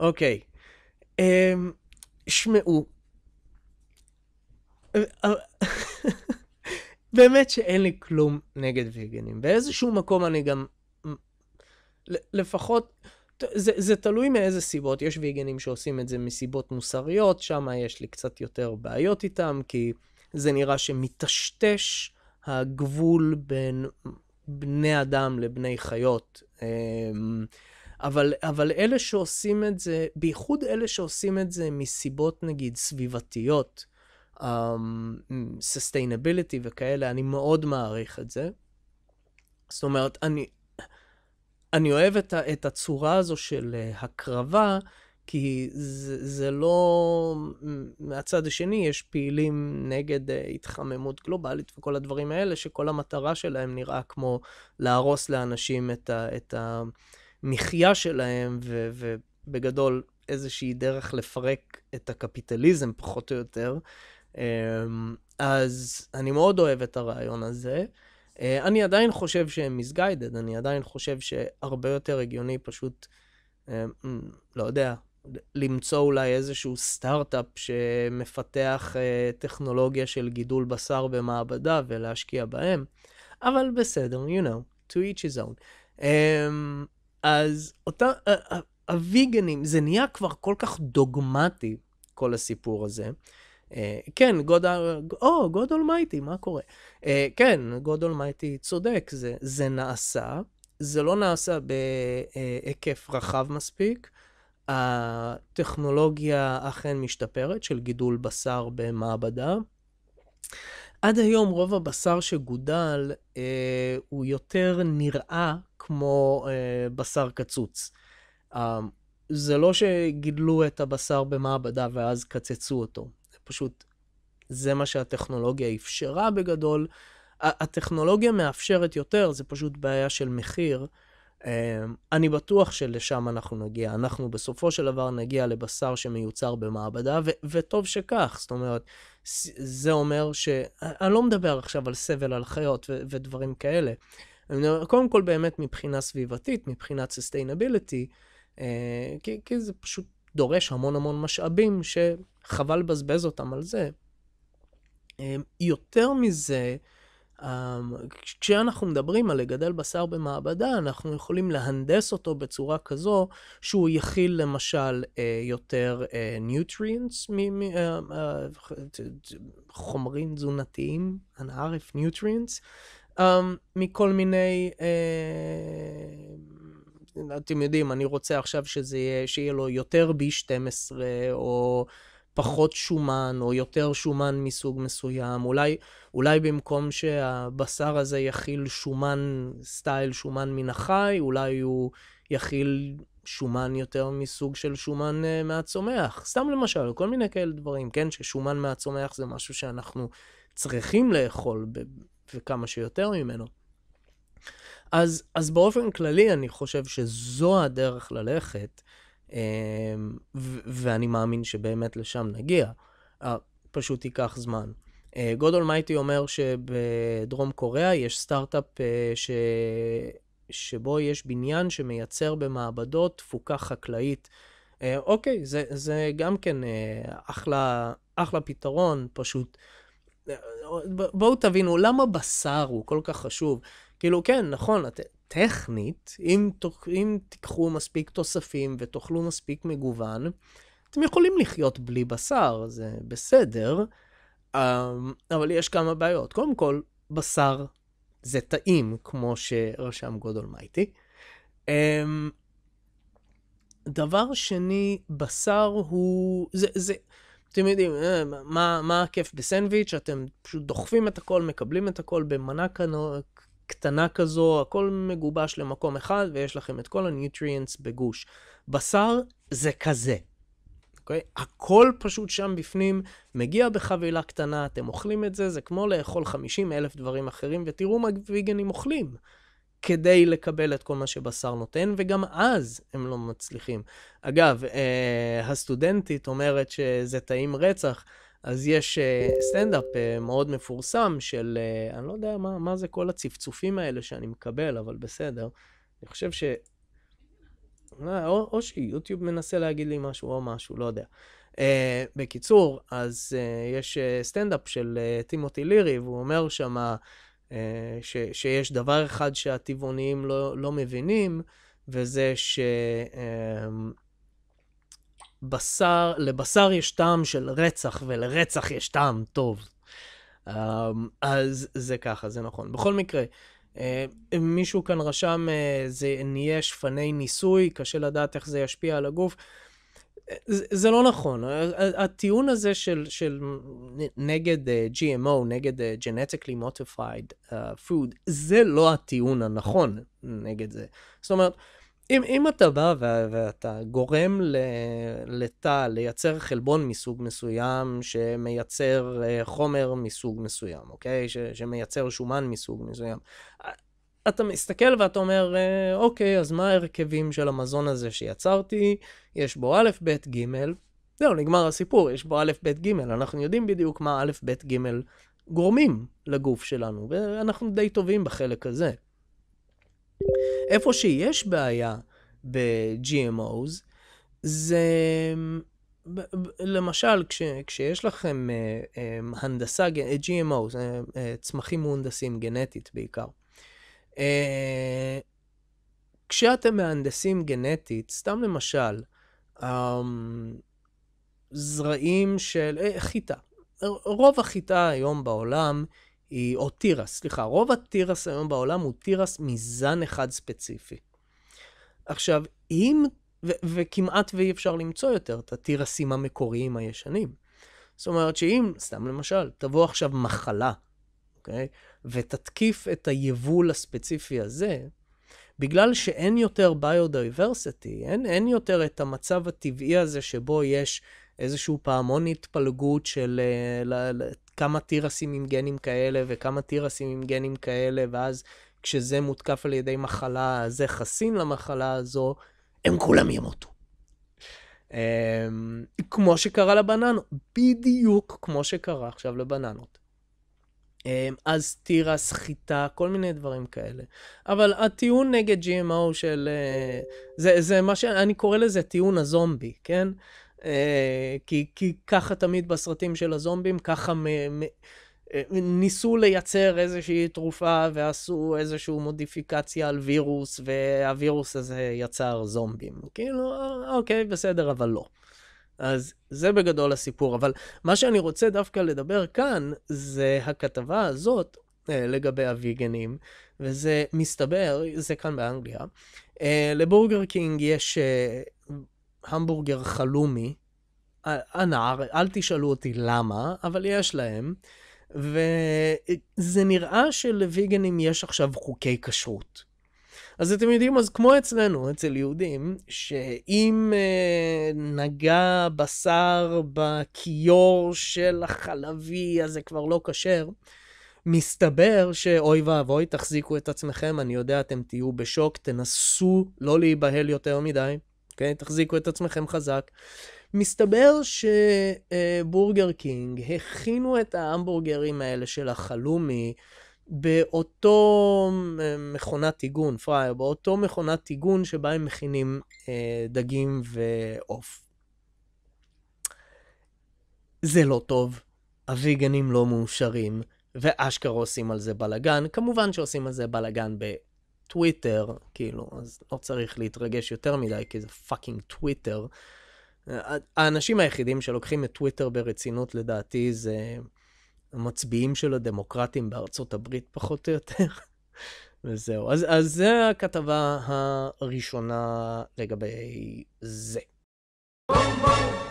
אוקיי. אמ, שמעו, אה, אה, באמת שאין לי כלום נגד ויגנים. באיזשהו מקום אני גם... לפחות... זה, זה תלוי מאיזה סיבות. יש ויגנים שעושים את זה מסיבות מוסריות, שם יש לי קצת יותר בעיות איתם, כי זה נראה שמטשטש הגבול בין בני אדם לבני חיות. אמ, אבל, אבל אלה שעושים את זה, בייחוד אלה שעושים את זה מסיבות נגיד סביבתיות, סוסטיינביליטי אמ, um, וכאלה, אני מאוד מעריך את זה. זאת אומרת, אני, אני אוהב את, את הצורה הזו של אה, הקרבה, כי זה, זה לא... מהצד השני יש פעילים נגד אה, התחממות גלובלית וכל הדברים האלה, שכל המטרה שלהם נראה כמו להרוס לאנשים את ה... את ה המחיה שלהם, ו- ובגדול איזושהי דרך לפרק את הקפיטליזם, פחות או יותר. אמ, אז אני מאוד אוהב את הרעיון הזה. אה, אני עדיין חושב שהם מיסגיידד, אני עדיין חושב שהרבה יותר הגיוני פשוט, אה, לא יודע, למצוא אולי איזשהו סטארט-אפ שמפתח אה, טכנולוגיה של גידול בשר במעבדה ולהשקיע בהם, אבל בסדר, you know, to each his own. אמ, אז אותה, הוויגנים, זה נהיה כבר כל כך דוגמטי, כל הסיפור הזה. Uh, כן, גוד, אה, או, גוד אולמייטי, מה קורה? Uh, כן, גוד אולמייטי צודק, זה, זה נעשה, זה לא נעשה בהיקף רחב מספיק. הטכנולוגיה אכן משתפרת של גידול בשר במעבדה. עד היום רוב הבשר שגודל אה, הוא יותר נראה כמו אה, בשר קצוץ. אה, זה לא שגידלו את הבשר במעבדה ואז קצצו אותו, זה פשוט, זה מה שהטכנולוגיה אפשרה בגדול. הטכנולוגיה מאפשרת יותר, זה פשוט בעיה של מחיר. אמ, אני בטוח שלשם אנחנו נגיע. אנחנו בסופו של דבר נגיע לבשר שמיוצר במעבדה, ו- וטוב שכך. זאת אומרת, זה אומר ש... אני לא מדבר עכשיו על סבל על חיות ו- ודברים כאלה. קודם כל באמת מבחינה סביבתית, מבחינת sustainability, אה, כי, כי זה פשוט דורש המון המון משאבים שחבל לבזבז אותם על זה. אמ, יותר מזה, אמ, כשאנחנו מדברים על לגדל בשר במעבדה, אנחנו יכולים להנדס אותו בצורה כזו שהוא יכיל למשל אה, יותר אה, nutrients, אה, חומרים תזונתיים, הנערף nutrients, אמ, מכל מיני... אתם יודעים, אני רוצה עכשיו שזה יהיה, שיהיה לו יותר B12 או פחות שומן או יותר שומן מסוג מסוים, אולי, אולי במקום שהבשר הזה יכיל שומן סטייל שומן מן החי, אולי הוא יכיל שומן יותר מסוג של שומן uh, מהצומח. סתם למשל, כל מיני כאלה דברים, כן? ששומן מהצומח זה משהו שאנחנו צריכים לאכול ב- וכמה שיותר ממנו. אז, אז באופן כללי אני חושב שזו הדרך ללכת. אמ, ואני מאמין שבאמת לשם נגיע. פשוט ייקח זמן. אה, גודל מייטי אומר שבדרום קוריאה יש סטארט-אפ אה, ש... שבו יש בניין שמייצר במעבדות תפוקה חקלאית. אה, אוקיי, זה, זה גם כן אחלה, אחלה פתרון, פשוט. בואו תבינו, למה בשר הוא כל כך חשוב? כאילו, כן, נכון, את, טכנית, אם, אם תיקחו מספיק תוספים ותאכלו מספיק מגוון, אתם יכולים לחיות בלי בשר, זה בסדר, אמ, אבל יש כמה בעיות. קודם כל, בשר זה טעים, כמו שרשם גודל מייטי. אמ, דבר שני, בשר הוא... זה, זה, אתם יודעים, אה, מה, מה הכיף בסנדוויץ'? אתם פשוט דוחפים את הכל, מקבלים את הכל במנה קטנה כזו, הכל מגובש למקום אחד ויש לכם את כל הניוטריאנטס בגוש. בשר זה כזה. אוקיי? Okay? הכל פשוט שם בפנים, מגיע בחבילה קטנה, אתם אוכלים את זה, זה כמו לאכול 50 אלף דברים אחרים, ותראו מה ויגנים אוכלים. כדי לקבל את כל מה שבשר נותן, וגם אז הם לא מצליחים. אגב, אה, הסטודנטית אומרת שזה טעים רצח, אז יש אה, סטנדאפ אה, מאוד מפורסם של, אה, אני לא יודע מה, מה זה כל הצפצופים האלה שאני מקבל, אבל בסדר. אני חושב ש... או, או שיוטיוב מנסה להגיד לי משהו או משהו, לא יודע. Uh, בקיצור, אז uh, יש סטנדאפ uh, של uh, טימותי לירי, והוא אומר שמה uh, ש, שיש דבר אחד שהטבעוניים לא, לא מבינים, וזה ש... Uh, בשר, לבשר יש טעם של רצח, ולרצח יש טעם טוב. אמ, אז זה ככה, זה נכון. בכל מקרה, אה, מישהו כאן רשם, אה, זה נהיה שפני ניסוי, קשה לדעת איך זה ישפיע על הגוף. אה, זה, לא נכון. הטיעון הזה של, של נגד GMO, נגד Genetically Modified Food, זה לא הטיעון הנכון נגד זה. זאת אומרת, אם, אם אתה בא ו- ואתה גורם ל- לתא לייצר חלבון מסוג מסוים, שמייצר אה, חומר מסוג מסוים, אוקיי? ש- שמייצר שומן מסוג מסוים, אתה מסתכל ואתה אומר, אה, אוקיי, אז מה ההרכבים של המזון הזה שיצרתי? יש בו א', ב', ג', זהו, נגמר הסיפור, יש בו א', ב', ג', אנחנו יודעים בדיוק מה א', ב', ג' גורמים לגוף שלנו, ואנחנו די טובים בחלק הזה. איפה שיש בעיה ב-GMOs, זה למשל, כש, כשיש לכם uh, um, הנדסה, uh, GMO, uh, uh, צמחים מהונדסים גנטית בעיקר, uh, כשאתם מהנדסים גנטית, סתם למשל, um, זרעים של uh, חיטה. רוב החיטה היום בעולם היא, או תירס, סליחה, רוב התירס היום בעולם הוא תירס מזן אחד ספציפי. עכשיו, אם, ו, וכמעט ואי אפשר למצוא יותר את התירסים המקוריים הישנים. זאת אומרת שאם, סתם למשל, תבוא עכשיו מחלה, אוקיי? ותתקיף את היבול הספציפי הזה, בגלל שאין יותר ביודיברסיטי, אין, אין יותר את המצב הטבעי הזה שבו יש איזשהו פעמון התפלגות של אה, כמה תירסים עם גנים כאלה וכמה תירסים עם גנים כאלה, ואז כשזה מותקף על ידי מחלה, זה חסין למחלה הזו, הם כולם ימותו. אמ, כמו שקרה לבננות, בדיוק כמו שקרה עכשיו לבננות. אמ, אז תירס, חיטה, כל מיני דברים כאלה. אבל הטיעון נגד GMO של... אה, זה, זה מה שאני קורא לזה טיעון הזומבי, כן? אה, כי, כי ככה תמיד בסרטים של הזומבים, ככה מ, מ, אה, ניסו לייצר איזושהי תרופה ועשו איזושהי מודיפיקציה על וירוס, והווירוס הזה יצר זומבים. כאילו, אה, אוקיי, בסדר, אבל לא. אז זה בגדול הסיפור. אבל מה שאני רוצה דווקא לדבר כאן, זה הכתבה הזאת לגבי הוויגנים, וזה מסתבר, זה כאן באנגליה. לבורגר קינג יש המבורגר חלומי. אה, הנער, אל תשאלו אותי למה, אבל יש להם. וזה נראה שלוויגנים יש עכשיו חוקי כשרות. אז אתם יודעים, אז כמו אצלנו, אצל יהודים, שאם אה, נגע בשר בכיור של החלבי, אז זה כבר לא כשר, מסתבר שאוי ואבוי, תחזיקו את עצמכם, אני יודע, אתם תהיו בשוק, תנסו לא להיבהל יותר מדי. אוקיי? תחזיקו את עצמכם חזק. מסתבר שבורגר קינג הכינו את ההמבורגרים האלה של החלומי באותו אה, מכונת טיגון, פרייר, באותו מכונת טיגון שבה הם מכינים אה, דגים ועוף. זה לא טוב, הוויגנים לא מאושרים, ואשכרה עושים על זה בלאגן. כמובן שעושים על זה בלאגן ב... טוויטר, כאילו, אז לא צריך להתרגש יותר מדי, כי זה פאקינג טוויטר. האנשים היחידים שלוקחים את טוויטר ברצינות, לדעתי, זה המצביעים של הדמוקרטים בארצות הברית, פחות או יותר. וזהו. אז, אז זה הכתבה הראשונה לגבי זה. בום, בום.